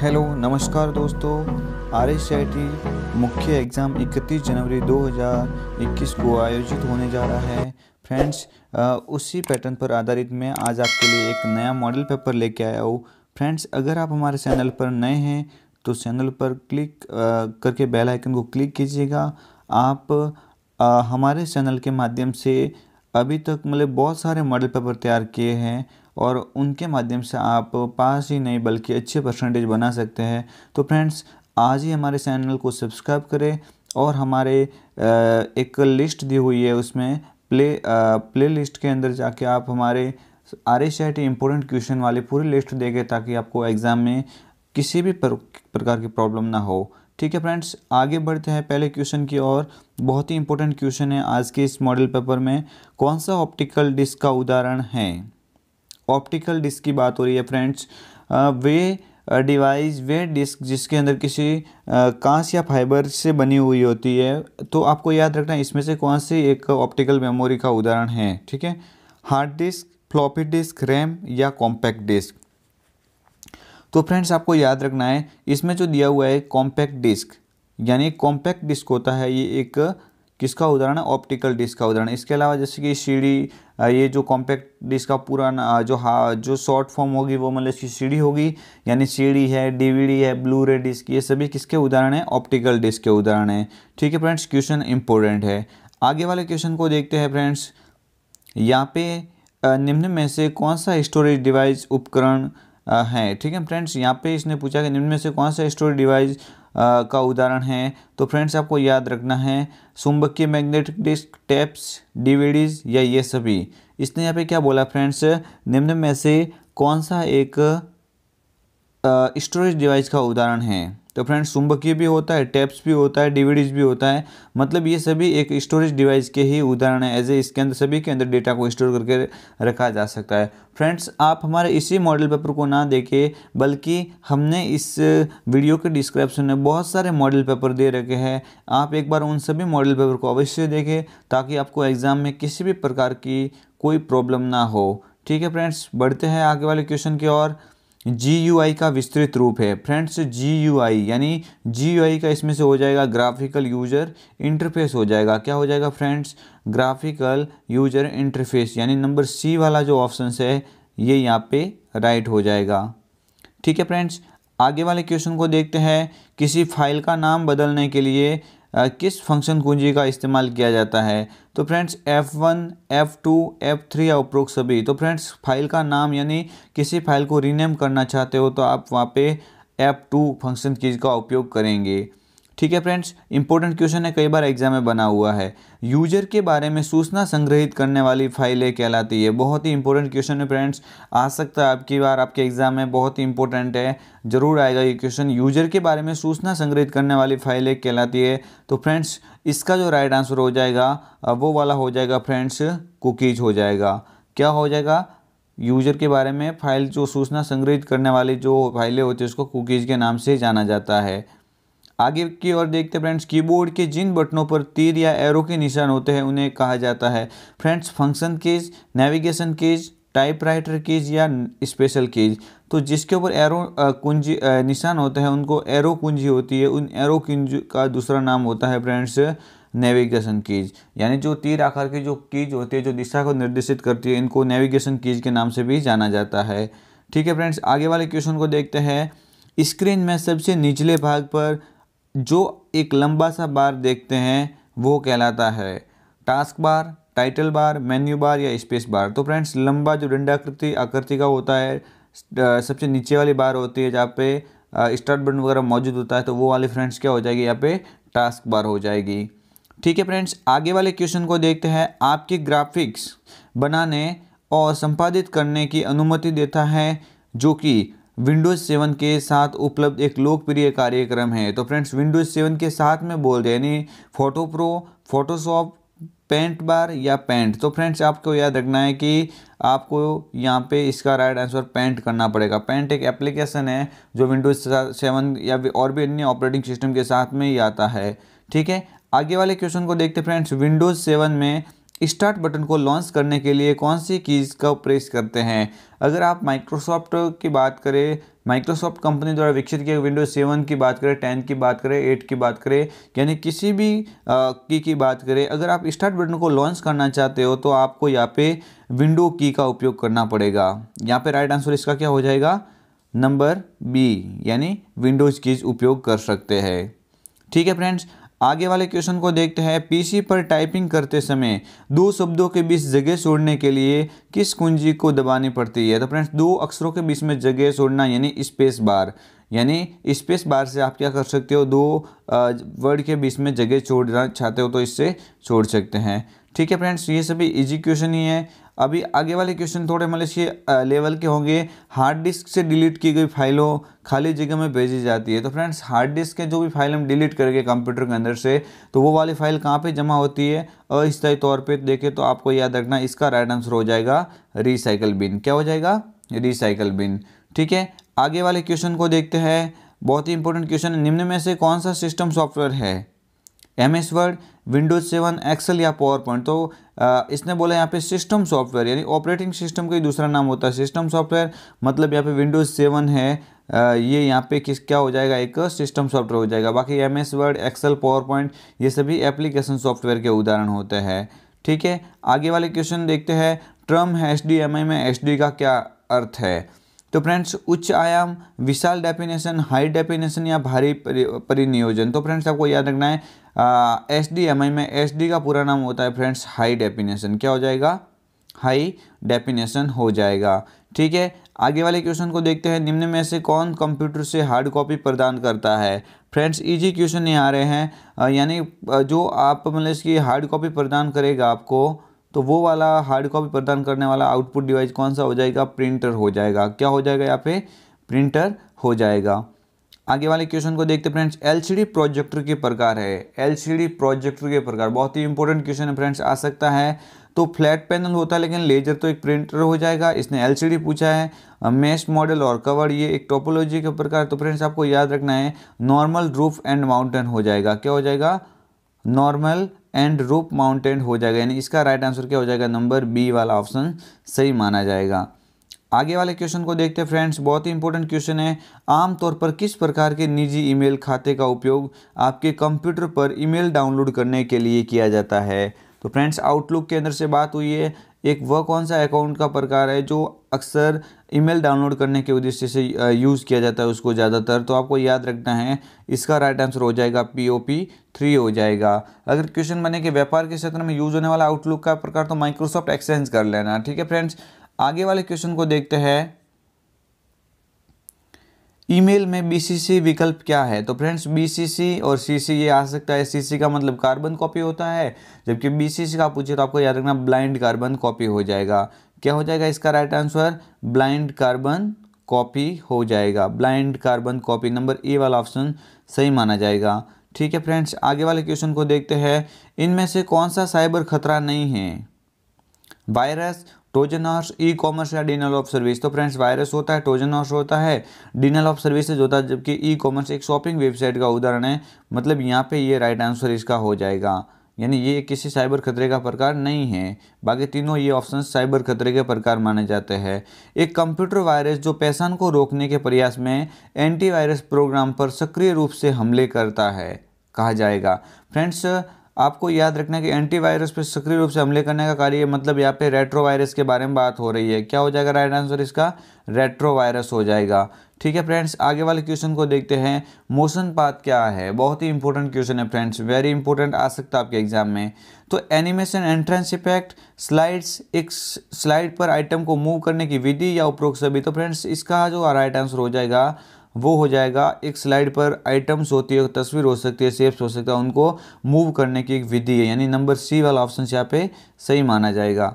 hello नमस्कार दोस्तों R S मुख्य एग्ज़ाम 31 जनवरी 2021 को आयोजित होने जा रहा है फ्रेंड्स उसी पैटर्न पर आधारित मैं आज आपके लिए एक नया मॉडल पेपर लेके आया हूँ फ्रेंड्स अगर आप हमारे चैनल पर नए हैं तो चैनल पर क्लिक करके बेल आइकन को क्लिक कीजिएगा आप हमारे चैनल के माध्यम से अभी तक मतलब बहुत सारे मॉडल पेपर तैयार किए हैं और उनके माध्यम से आप पास ही नहीं बल्कि अच्छे परसेंटेज बना सकते हैं तो फ्रेंड्स आज ही हमारे चैनल को सब्सक्राइब करें और हमारे एक लिस्ट दी हुई है उसमें प्ले प्ले लिस्ट के अंदर जाके आप हमारे R S I T important question वाले पूरी लिस्ट देंगे ताकि आपको एग्ज़ाम में किसी भी प्रकार की प्रॉब्लम ना हो ठीक है फ्रेंड्स आगे बढ़ते हैं पहले क्वेश्चन की ओर बहुत ही इंपॉर्टेंट क्वेश्चन है आज के इस मॉडल पेपर में कौन सा ऑप्टिकल डिस्क का उदाहरण है ऑप्टिकल डिस्क की बात हो रही है फ्रेंड्स वे डिवाइस वे डिस्क जिसके अंदर किसी कांच या फाइबर से बनी हुई होती है तो आपको याद रखना इसमें से कौन सी एक ऑप्टिकल मेमोरी का उदाहरण है ठीक है hard disk floppy disk RAM या कॉम्पैक्ट डिस्क तो फ्रेंड्स आपको याद रखना है इसमें जो दिया हुआ है कॉम्पैक्ट डिस्क यानी कॉम्पैक्ट डिस्क होता है ये एक किसका उदाहरण है ऑप्टिकल डिस्क का उदाहरण इसके अलावा जैसे कि सीढ़ी ये जो कॉम्पैक्ट डिस्क का पूरा जो हा जो शॉर्ट फॉर्म होगी वो मतलब इसकी सीढ़ी होगी यानी सीढ़ी है डीवीडी है ब्लू रे डिस्क ये सभी किसके उदाहरण हैं ऑप्टिकल डिस्क के उदाहरण हैं ठीक है फ्रेंड्स क्वेश्चन इंपॉर्टेंट है आगे वाले क्वेश्चन को देखते हैं फ्रेंड्स यहाँ पे निम्न में से कौन सा स्टोरेज डिवाइस उपकरण है ठीक है फ्रेंड्स यहाँ पे इसने पूछा कि निम्न में से कौन सा स्टोरेज डिवाइस का उदाहरण है तो फ्रेंड्स आपको याद रखना है चुंबकीय मैग्नेटिक डिस्क टेप्स डीवीडीज या ये सभी इसने यहाँ पे क्या बोला फ्रेंड्स निम्न में से कौन सा एक स्टोरेज डिवाइस का उदाहरण है तो फ्रेंड्स चुंबकीय भी होता है टैप्स भी होता है डीवीडीज भी होता है मतलब ये सभी एक स्टोरेज डिवाइस के ही उदाहरण है एज ए इसके अंदर सभी के अंदर डेटा को स्टोर करके रखा जा सकता है फ्रेंड्स आप हमारे इसी मॉडल पेपर को ना देखें बल्कि हमने इस वीडियो के डिस्क्रिप्शन में बहुत सारे मॉडल पेपर दे रखे हैं आप एक बार उन सभी मॉडल पेपर को अवश्य देखें ताकि आपको एग्ज़ाम में किसी भी प्रकार की कोई प्रॉब्लम ना हो ठीक है फ्रेंड्स बढ़ते हैं आगे वाले क्वेश्चन की ओर जी का विस्तृत रूप है फ्रेंड्स जी यानी जी का इसमें से हो जाएगा ग्राफिकल यूजर इंटरफेस हो जाएगा क्या हो जाएगा फ्रेंड्स ग्राफिकल यूजर इंटरफेस यानी नंबर सी वाला जो ऑप्शन है ये यहाँ पे राइट हो जाएगा ठीक है फ्रेंड्स आगे वाले क्वेश्चन को देखते हैं किसी फाइल का नाम बदलने के लिए किस फंक्शन कुंजी का इस्तेमाल किया जाता है तो फ्रेंड्स F1, F2, F3 या उपरोक्त सभी तो फ्रेंड्स फाइल का नाम यानी किसी फाइल को रीनेम करना चाहते हो तो आप वहाँ पे F2 फंक्शन की का उपयोग करेंगे ठीक है फ्रेंड्स इंपॉर्टेंट क्वेश्चन है कई बार एग्जाम में बना हुआ है यूजर के बारे में सूचना संग्रहित करने वाली फाइलें कहलाती है बहुत ही इंपॉर्टेंट क्वेश्चन है फ्रेंड्स आ सकता है आपकी बार आपके एग्जाम में बहुत ही इंपॉर्टेंट है जरूर आएगा ये क्वेश्चन यूजर के बारे में सूचना संग्रहित करने वाली फाइलें कहलाती है तो फ्रेंड्स इसका जो राइट आंसर हो जाएगा वो वाला हो जाएगा फ्रेंड्स कुकीज हो जाएगा क्या हो जाएगा यूजर के बारे में फाइल जो सूचना संग्रहित करने वाली जो फाइलें होती है उसको कुकीज़ के नाम से जाना जाता है आगे की ओर देखते हैं फ्रेंड्स कीबोर्ड के जिन बटनों पर तीर या एरो के निशान होते हैं उन्हें कहा जाता है friends function keys navigation keys typewriter keys या स्पेशल कीज तो जिसके ऊपर एरो कुंजी निशान होते हैं उनको एरो कुंजी होती है उन एरो कुंज का दूसरा नाम होता है फ्रेंड्स नेविगेशन कीज यानी जो तीर आकार की जो कीज होती है जो दिशा को निर्देशित करती है इनको नेविगेशन कीज के नाम से भी जाना जाता है ठीक है फ्रेंड्स आगे वाले क्वेश्चन को देखते हैं स्क्रीन में सबसे निचले भाग पर जो एक लंबा सा बार देखते हैं वो कहलाता है task bar title bar menu bar या स्पेस बार तो फ्रेंड्स लंबा जो डंडाकृति आकृति का होता है सबसे नीचे वाली बार होती है जहाँ पे स्टार्ट बटन वगैरह मौजूद होता है तो वो वाली फ्रेंड्स क्या हो जाएगी यहाँ पे टास्क बार हो जाएगी ठीक है फ्रेंड्स आगे वाले क्वेश्चन को देखते हैं आपके ग्राफिक्स बनाने और संपादित करने की अनुमति देता है जो कि विंडोज़ सेवन के साथ उपलब्ध एक लोकप्रिय कार्यक्रम है तो फ्रेंड्स विंडोज़ सेवन के साथ में बोल दें यानी photo pro Photoshop paint bar या पेंट तो फ्रेंड्स आपको याद रखना है कि आपको यहाँ पे इसका राइट आंसर पेंट करना पड़ेगा पेंट एक एप्लीकेशन है जो विंडोज सेवन या और भी अन्य ऑपरेटिंग सिस्टम के साथ में ही आता है ठीक है आगे वाले क्वेश्चन को देखते फ्रेंड्स विंडोज़ सेवन में स्टार्ट बटन को लॉन्च करने के लिए कौन सी कीज़ का प्रेस करते हैं अगर आप माइक्रोसॉफ्ट की बात करें माइक्रोसॉफ्ट कंपनी द्वारा विकसित किया विंडोज सेवन की बात करें टेन की बात करें एट की बात करें यानी किसी भी की की बात करें अगर आप स्टार्ट बटन को लॉन्च करना चाहते हो तो आपको यहाँ पे विंडो की का उपयोग करना पड़ेगा यहाँ पे राइट आंसर इसका क्या हो जाएगा नंबर बी यानी विंडोज़ कीज उपयोग कर सकते हैं ठीक है फ्रेंड्स आगे वाले क्वेश्चन को देखते हैं पीसी पर टाइपिंग करते समय दो शब्दों के बीच जगह छोड़ने के लिए किस कुंजी को दबानी पड़ती है तो फ्रेंड्स दो अक्षरों के बीच में जगह छोड़ना यानी स्पेस बार यानी स्पेस बार से आप क्या कर सकते हो दो वर्ड के बीच में जगह छोड़ना चाहते हो तो इससे छोड़ सकते हैं ठीक है फ्रेंड्स ये सभी इजी क्वेश्चन ही है अभी आगे वाले क्वेश्चन थोड़े इसके लेवल के होंगे हार्ड डिस्क से डिलीट की गई फाइलों खाली जगह में भेजी जाती है तो फ्रेंड्स हार्ड डिस्क के जो भी फाइल हम डिलीट करके कंप्यूटर के अंदर से तो वो वाली फाइल कहाँ पे जमा होती है अस्थायी तौर पे देखें तो आपको याद रखना इसका राइट आंसर हो जाएगा रिसाइकल बिन क्या हो जाएगा रिसाइकल बिन ठीक है आगे वाले क्वेश्चन को देखते हैं बहुत ही इंपॉर्टेंट क्वेश्चन निम्न में से कौन सा सिस्टम सॉफ्टवेयर है M S Word Windows seven Excel या पावर पॉइंट तो आ, इसने बोला यहाँ पे सिस्टम सॉफ्टवेयर यानी ऑपरेटिंग सिस्टम का ही दूसरा नाम होता है सिस्टम सॉफ्टवेयर मतलब यहाँ पे विंडोज सेवन है आ, ये यहाँ पे किस क्या हो जाएगा एक सिस्टम सॉफ्टवेयर हो जाएगा बाकी M S Word Excel PowerPoint ये सभी एप्लीकेशन सॉफ्टवेयर के उदाहरण होते हैं ठीक है आगे वाले क्वेश्चन देखते हैं term H D M I में एच डी का क्या अर्थ है तो फ्रेंड्स उच्च आयाम विशाल डेफिनेशन हाई डेफिनेशन या भारी परिनियोजन तो फ्रेंड्स आपको याद रखना है एस डी एम आई में एस डी का पूरा नाम होता है फ्रेंड्स हाई डेफिनेशन क्या हो जाएगा हाई डेफिनेशन हो जाएगा ठीक है आगे वाले क्वेश्चन को देखते हैं निम्न में से कौन कंप्यूटर से हार्ड कॉपी प्रदान करता है फ्रेंड्स इजी क्वेश्चन ये आ रहे हैं यानी जो आप मतलब इसकी हार्ड कॉपी प्रदान करेगा आपको तो वो वाला हार्ड कॉपी प्रदान करने वाला आउटपुट डिवाइस कौन सा हो जाएगा प्रिंटर हो जाएगा क्या हो जाएगा यहाँ पे प्रिंटर हो जाएगा आगे वाले क्वेश्चन को देखते फ्रेंड्स एलसीडी प्रोजेक्टर के प्रकार है एलसीडी प्रोजेक्टर के प्रकार बहुत ही इंपॉर्टेंट क्वेश्चन है फ्रेंड्स आ सकता है तो फ्लैट पैनल होता है लेकिन लेजर तो एक प्रिंटर हो जाएगा इसने एलसीडी पूछा है मेस मॉडल और कवर ये एक टोपोलॉजी के प्रकार तो फ्रेंड्स आपको याद रखना है नॉर्मल रूफ एंड माउंटेन हो जाएगा क्या हो जाएगा नॉर्मल एंड रूप माउंटेड हो जाएगा यानी इसका राइट आंसर क्या हो जाएगा नंबर बी वाला ऑप्शन सही माना जाएगा आगे वाले क्वेश्चन को देखते हैं फ्रेंड्स बहुत ही इंपॉर्टेंट क्वेश्चन है आमतौर पर किस प्रकार के निजी ईमेल खाते का उपयोग आपके कंप्यूटर पर ईमेल डाउनलोड करने के लिए किया जाता है तो फ्रेंड्स आउटलुक के अंदर से बात हुई है एक वह कौन सा अकाउंट का प्रकार है जो अक्सर ईमेल डाउनलोड करने के उद्देश्य से यूज़ किया जाता है उसको ज़्यादातर तो आपको याद रखना है इसका राइट आंसर हो जाएगा पी ओ पी थ्री हो जाएगा अगर क्वेश्चन बने कि व्यापार के क्षेत्र में यूज़ होने वाला आउटलुक का प्रकार तो माइक्रोसॉफ्ट एक्सचेंज कर लेना ठीक है फ्रेंड्स आगे वाले क्वेश्चन को देखते हैं ईमेल में बीसीसी विकल्प क्या है तो फ्रेंड्स बीसीसी और सीसी ये आ सकता है सीसी का मतलब कार्बन कॉपी होता है जबकि बीसीसी का पूछे तो आपको याद रखना ब्लाइंड कार्बन कॉपी हो जाएगा क्या हो जाएगा इसका right answer blind carbon copy हो जाएगा blind carbon copy number A वाला ऑप्शन सही माना जाएगा ठीक है फ्रेंड्स आगे वाले क्वेश्चन को देखते हैं इनमें से कौन सा साइबर खतरा नहीं है virus Trojan horse e commerce या डिनल ऑफ सर्विस तो फ्रेंड्स वायरस होता है ट्रोजन हॉर्स होता है डिनल ऑफ सर्विसेज होता है जबकि ई कॉमर्स एक शॉपिंग वेबसाइट का उदाहरण है मतलब यहाँ पे ये राइट आंसर इसका हो जाएगा यानी ये किसी साइबर खतरे का प्रकार नहीं है बाकी तीनों ये ऑप्शन साइबर खतरे के प्रकार माने जाते हैं एक कंप्यूटर वायरस जो पहचान को रोकने के प्रयास में एंटीवायरस प्रोग्राम पर सक्रिय रूप से हमले करता है कहा जाएगा फ्रेंड्स आपको याद रखना कि एंटीवायरस पर सक्रिय रूप से हमले करने का कार्य मतलब यहाँ पे रेट्रोवायरस के बारे में बात हो रही है क्या हो जाएगा राइट आंसर इसका रेट्रोवायरस हो जाएगा ठीक है फ्रेंड्स आगे वाले क्वेश्चन को देखते हैं मोशन पाथ क्या है बहुत ही इंपॉर्टेंट क्वेश्चन है फ्रेंड्स वेरी इंपॉर्टेंट आ सकता है आपके एग्जाम में तो एनिमेशन एंट्रेंस इफेक्ट स्लाइड्स एक स्लाइड पर आइटम को मूव करने की विधि या उपरोक्त सभी तो फ्रेंड्स इसका जो राइट आंसर हो जाएगा वो हो जाएगा एक स्लाइड पर आइटम्स होती है तस्वीर हो सकती है सेप्स हो सकता है उनको मूव करने की एक विधि है यानी नंबर सी वाला ऑप्शन यहाँ पे सही माना जाएगा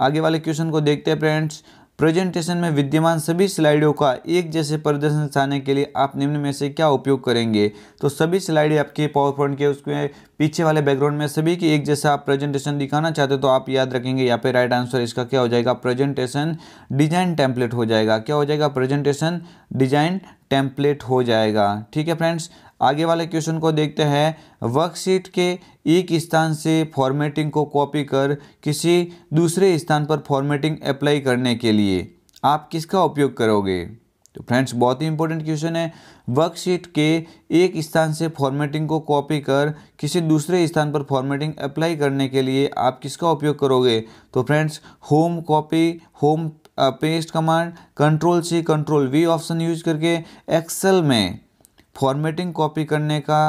आगे वाले क्वेश्चन को देखते हैं फ्रेंड्स प्रेजेंटेशन में विद्यमान सभी स्लाइडों का एक जैसे प्रदर्शन दिखाने के लिए आप निम्न में से क्या उपयोग करेंगे तो सभी स्लाइड आपके पावर पॉइंट के उसके पीछे वाले बैकग्राउंड में सभी की एक जैसा आप प्रेजेंटेशन दिखाना चाहते हो तो आप याद रखेंगे यहाँ पे राइट आंसर इसका क्या हो जाएगा प्रेजेंटेशन डिजाइन टेम्पलेट हो जाएगा क्या हो जाएगा प्रेजेंटेशन डिजाइन टेम्पलेट हो जाएगा ठीक है फ्रेंड्स आगे वाले क्वेश्चन को देखते हैं वर्कशीट के एक स्थान से फॉर्मेटिंग को कॉपी कर किसी दूसरे स्थान पर फॉर्मेटिंग अप्लाई करने के लिए आप किसका उपयोग करोगे तो फ्रेंड्स बहुत ही इंपॉर्टेंट क्वेश्चन है वर्कशीट के एक स्थान से फॉर्मेटिंग को कॉपी कर किसी दूसरे स्थान पर फॉर्मेटिंग अप्लाई करने के लिए आप किसका उपयोग करोगे तो friends home copy home paste command control C control V option use करके एक्सेल में फॉर्मेटिंग कॉपी करने का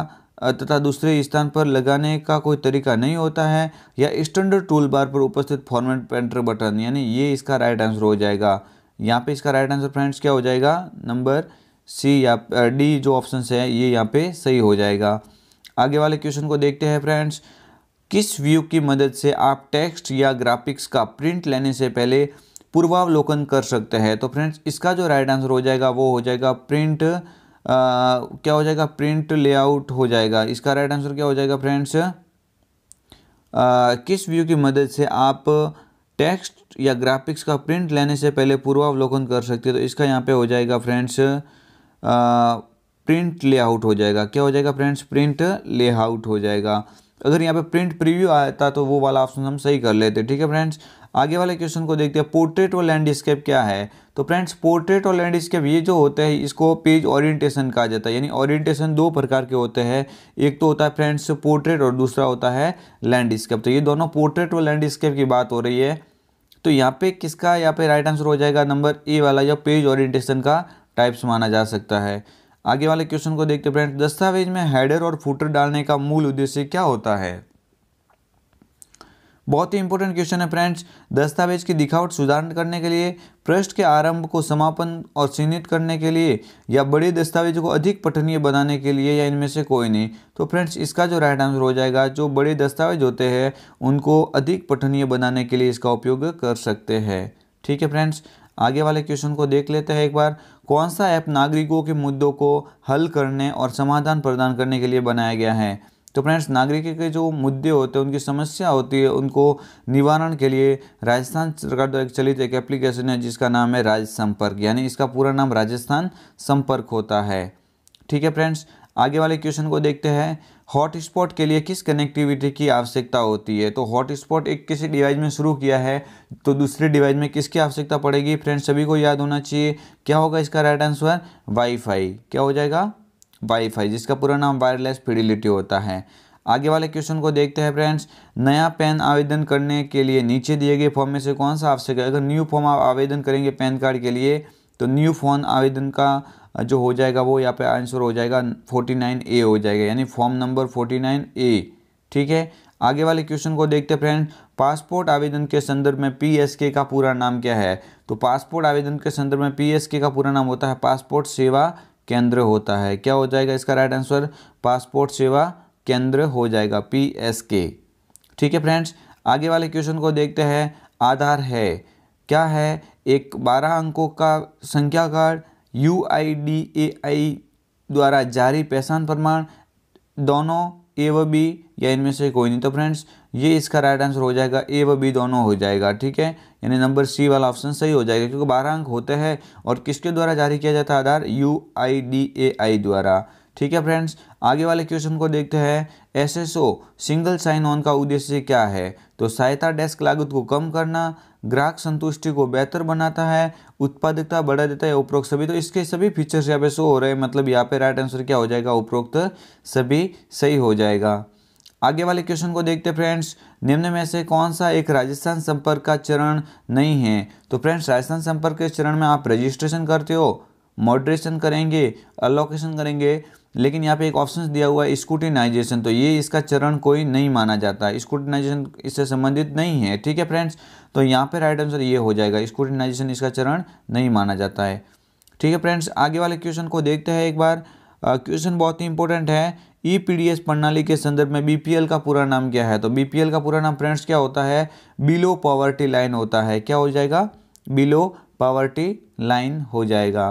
तथा दूसरे स्थान पर लगाने का कोई तरीका नहीं होता है या स्टैंडर्ड टूल बार पर उपस्थित फॉर्मेट पेंटर बटन यानी ये इसका राइट आंसर हो जाएगा यहाँ पे इसका राइट आंसर फ्रेंड्स क्या हो जाएगा नंबर सी या डी जो ऑप्शन है ये यहाँ पे सही हो जाएगा आगे वाले क्वेश्चन को देखते हैं फ्रेंड्स किस व्यू की मदद से आप टेक्स्ट या ग्राफिक्स का प्रिंट लेने से पहले पूर्वावलोकन कर सकते हैं तो फ्रेंड्स इसका जो राइट आंसर हो जाएगा वो हो जाएगा प्रिंट क्या हो जाएगा प्रिंट लेआउट हो जाएगा इसका राइट आंसर क्या हो जाएगा फ्रेंड्स किस व्यू की मदद से आप टेक्स्ट या ग्राफिक्स का प्रिंट लेने से पहले पूर्वावलोकन कर सकते हो तो इसका यहाँ पे हो जाएगा फ्रेंड्स प्रिंट लेआउट हो जाएगा क्या हो जाएगा फ्रेंड्स प्रिंट लेआउट हो जाएगा अगर यहाँ पे प्रिंट प्रीव्यू आता तो वो वाला ऑप्शन हम सही कर लेते ठीक है फ्रेंड्स आगे वाले क्वेश्चन को देखते हैं पोर्ट्रेट और लैंडस्केप क्या है तो फ्रेंड्स पोर्ट्रेट और लैंडस्केप ये जो होते हैं इसको पेज ओरिएंटेशन कहा जाता है यानी ओरिएंटेशन दो प्रकार के होते हैं एक तो होता है फ्रेंड्स पोर्ट्रेट और दूसरा होता है लैंडस्केप तो ये दोनों पोर्ट्रेट और लैंडस्केप की बात हो रही है तो यहाँ पे किसका यहाँ पे राइट आंसर हो जाएगा नंबर ए वाला जो पेज ओरिएंटेशन का टाइप्स माना जा सकता है आगे वाले क्वेश्चन को देखते फ्रेंड्स दस्तावेज में हेडर और फुटर डालने का मूल उद्देश्य क्या होता है बहुत ही इंपॉर्टेंट क्वेश्चन है फ्रेंड्स दस्तावेज की दिखावट सुधारण करने के लिए पृष्ठ के आरंभ को समापन और चिन्हित करने के लिए या बड़े दस्तावेज को अधिक पठनीय बनाने के लिए या इनमें से कोई नहीं तो फ्रेंड्स इसका जो राइट आंसर हो जाएगा जो बड़े दस्तावेज होते हैं उनको अधिक पठनीय बनाने के लिए इसका उपयोग कर सकते हैं ठीक है फ्रेंड्स आगे वाले क्वेश्चन को देख लेते हैं एक बार कौन सा ऐप नागरिकों के मुद्दों को हल करने और समाधान प्रदान करने के लिए बनाया गया है तो फ्रेंड्स नागरिक के जो मुद्दे होते हैं उनकी समस्या होती है उनको निवारण के लिए राजस्थान सरकार द्वारा चलित एक एप्लीकेशन है जिसका नाम है राज्य संपर्क यानी इसका पूरा नाम राजस्थान संपर्क होता है ठीक है फ्रेंड्स आगे वाले क्वेश्चन को देखते हैं हॉटस्पॉट के लिए किस कनेक्टिविटी की आवश्यकता होती है तो हॉटस्पॉट एक किसी डिवाइस में शुरू किया है तो दूसरे डिवाइस में किसकी आवश्यकता पड़ेगी फ्रेंड्स सभी को याद होना चाहिए क्या होगा इसका राइट आंसर वाईफाई क्या हो जाएगा वाईफाई जिसका पूरा नाम वायरलेस फिडिलिटी होता है आगे वाले क्वेश्चन को देखते हैं फ्रेंड्स नया पैन आवेदन करने के लिए नीचे दिए गए फॉर्म में से कौन सा आवश्यक है अगर न्यू फॉर्म आवेदन करेंगे पैन कार्ड के लिए तो न्यू फोन आवेदन का जो हो जाएगा वो यहाँ पे आंसर हो जाएगा ए हो जाएगा यानी फॉर्म नंबर ए ठीक है आगे वाले क्वेश्चन को देखते फ्रेंड पासपोर्ट आवेदन के संदर्भ में पीएसके का पूरा नाम क्या है तो पासपोर्ट आवेदन के संदर्भ में पीएसके का पूरा नाम होता है पासपोर्ट सेवा केंद्र होता है क्या हो जाएगा इसका राइट आंसर पासपोर्ट सेवा केंद्र हो जाएगा के ठीक है फ्रेंड्स आगे वाले क्वेश्चन को देखते हैं आधार है क्या है एक बारह अंकों का संख्या card U I D A I द्वारा जारी पहचान प्रमाण दोनों ए व बी या इनमें से कोई नहीं तो फ्रेंड्स ये इसका राइट आंसर हो जाएगा ए व बी दोनों हो जाएगा ठीक है यानी नंबर सी वाला ऑप्शन सही हो जाएगा क्योंकि बारह अंक होते हैं और किसके द्वारा जारी किया जाता है आधार you I D A I द्वारा ठीक है फ्रेंड्स आगे वाले क्वेश्चन को देखते हैं एसएसओ सिंगल साइन ऑन का उद्देश्य क्या है तो सहायता डेस्क लागत को कम करना ग्राहक संतुष्टि को बेहतर बनाता है उत्पादकता बढ़ा देता है उपरोक्त सभी तो इसके सभी फीचर्स यहाँ पे शो हो रहे हैं मतलब यहाँ पे राइट आंसर क्या हो जाएगा उपरोक्त सभी सही हो जाएगा आगे वाले क्वेश्चन को देखते हैं फ्रेंड्स निम्न में से कौन सा एक राजस्थान संपर्क का चरण नहीं है तो फ्रेंड्स राजस्थान संपर्क के चरण में आप रजिस्ट्रेशन करते हो मॉडरेशन करेंगे अलोकेशन करेंगे लेकिन यहाँ पे एक ऑप्शन दिया हुआ है स्कूटिनाइजेशन तो ये इसका चरण कोई नहीं माना जाता है स्कूटिनाइजेशन इससे संबंधित नहीं है ठीक है फ्रेंड्स तो यहाँ पे राइट आंसर ये हो जाएगा स्कूटिनाइजेशन इसका चरण नहीं माना जाता है ठीक है फ्रेंड्स आगे वाले क्वेश्चन को देखते हैं एक बार क्वेश्चन बहुत ही इंपॉर्टेंट है ई e पी प्रणाली के संदर्भ में बी का पूरा नाम क्या है तो बी का पूरा नाम फ्रेंड्स क्या होता है बिलो पॉवर्टी लाइन होता है क्या हो जाएगा बिलो पॉवर्टी लाइन हो जाएगा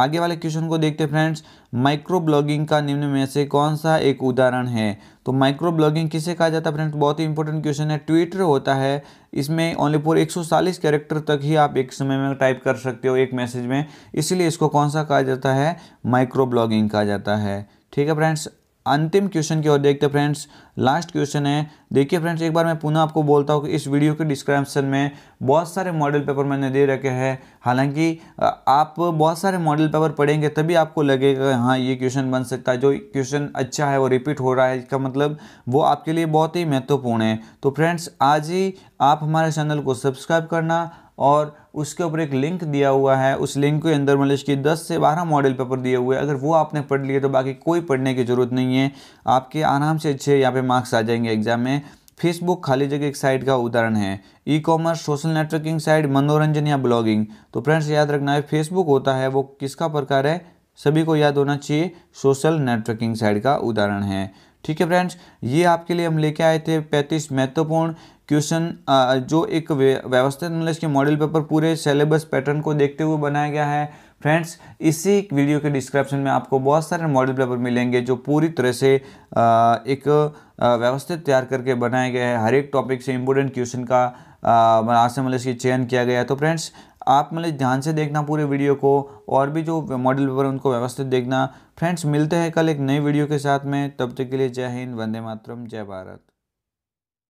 आगे वाले क्वेश्चन को देखते फ्रेंड्स माइक्रो ब्लॉगिंग का निम्न में से कौन सा एक उदाहरण है तो माइक्रो ब्लॉगिंग किसे कहा जाता है फ्रेंड्स बहुत ही इंपॉर्टेंट क्वेश्चन है ट्विटर होता है इसमें ओनली फोर 140 कैरेक्टर तक ही आप एक समय में टाइप कर सकते हो एक मैसेज में इसलिए इसको कौन सा कहा जाता है माइक्रो ब्लॉगिंग कहा जाता है ठीक है फ्रेंड्स अंतिम क्वेश्चन की ओर देखते फ्रेंड्स लास्ट क्वेश्चन है देखिए फ्रेंड्स एक बार मैं पुनः आपको बोलता हूँ कि इस वीडियो के डिस्क्रिप्शन में बहुत सारे मॉडल पेपर मैंने दे रखे हैं हालांकि आप बहुत सारे मॉडल पेपर पढ़ेंगे तभी आपको लगेगा हाँ ये क्वेश्चन बन सकता है जो क्वेश्चन अच्छा है वो रिपीट हो रहा है इसका मतलब वो आपके लिए बहुत ही महत्वपूर्ण है तो फ्रेंड्स आज ही आप हमारे चैनल को सब्सक्राइब करना और उसके ऊपर एक लिंक दिया हुआ है उस लिंक के अंदर मतलब कि 10 से 12 मॉडल पेपर दिए हुए हैं अगर वो आपने पढ़ लिए तो बाकी कोई पढ़ने की ज़रूरत नहीं है आपके आराम से अच्छे यहाँ पे पे मार्क्स आ जाएंगे एग्जाम में फेसबुक खाली जगह एक साइट का उदाहरण है e commerce social networking site मनोरंजन या ब्लॉगिंग तो फ्रेंड्स याद रखना है फेसबुक होता है वो किसका प्रकार है सभी को याद होना चाहिए सोशल नेटवर्किंग साइट का उदाहरण है ठीक है फ्रेंड्स ये आपके लिए हम लेके आए थे पैंतीस महत्वपूर्ण क्वेश्चन जो एक व्यवस्थित नॉलेज के मॉडल पेपर पूरे सिलेबस पैटर्न को देखते हुए बनाया गया है फ्रेंड्स इसी वीडियो के डिस्क्रिप्शन में आपको बहुत सारे मॉडल पेपर मिलेंगे जो पूरी तरह से एक व्यवस्थित तैयार करके बनाए गए हैं हर एक टॉपिक से इम्पोर्टेंट क्वेश्चन का मतलब से मतलब इसकी चयन किया गया है तो फ्रेंड्स आप मतलब ध्यान से देखना पूरे वीडियो को और भी जो मॉडल पेपर उनको व्यवस्थित देखना फ्रेंड्स मिलते हैं कल एक नई वीडियो के साथ में तब तक के लिए जय हिंद वंदे मातरम जय भारत